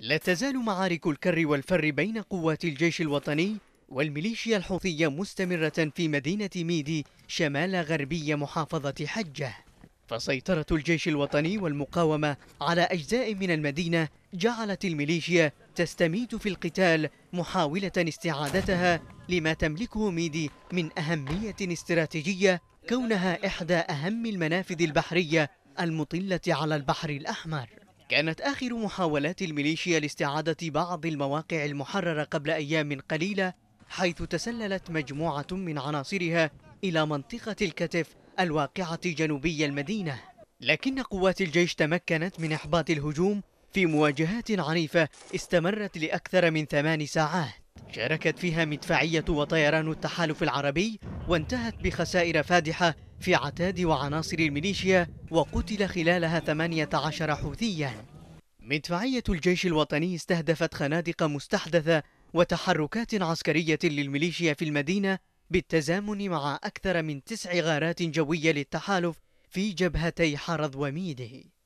لا تزال معارك الكر والفر بين قوات الجيش الوطني والميليشيا الحوثية مستمرة في مدينة ميدي شمال غربي محافظة حجة فسيطرة الجيش الوطني والمقاومة على أجزاء من المدينة جعلت الميليشيا تستميت في القتال محاولة استعادتها لما تملكه ميدي من أهمية استراتيجية كونها إحدى أهم المنافذ البحرية المطلة على البحر الأحمر كانت آخر محاولات الميليشيا لاستعادة بعض المواقع المحررة قبل أيام قليلة حيث تسللت مجموعة من عناصرها إلى منطقة الكتف الواقعة جنوبي المدينة لكن قوات الجيش تمكنت من إحباط الهجوم في مواجهات عنيفة استمرت لأكثر من ثمان ساعات شاركت فيها مدفعية وطيران التحالف العربي وانتهت بخسائر فادحة في عتاد وعناصر الميليشيا وقتل خلالها 18 حوثيا مدفعية الجيش الوطني استهدفت خنادق مستحدثة وتحركات عسكرية للميليشيا في المدينة بالتزامن مع أكثر من تسع غارات جوية للتحالف في جبهتي حرض وميده